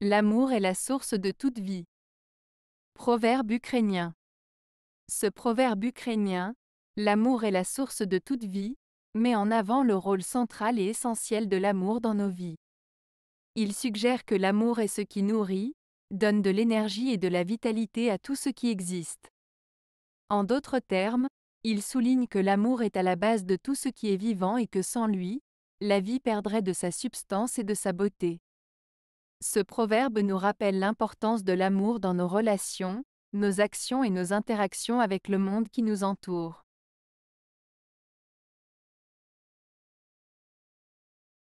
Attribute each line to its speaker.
Speaker 1: L'amour est la source de toute vie. Proverbe ukrainien. Ce proverbe ukrainien, l'amour est la source de toute vie, met en avant le rôle central et essentiel de l'amour dans nos vies. Il suggère que l'amour est ce qui nourrit, donne de l'énergie et de la vitalité à tout ce qui existe. En d'autres termes, il souligne que l'amour est à la base de tout ce qui est vivant et que sans lui, la vie perdrait de sa substance et de sa beauté. Ce proverbe nous rappelle l'importance de l'amour dans nos relations, nos actions et nos interactions avec le monde qui nous entoure.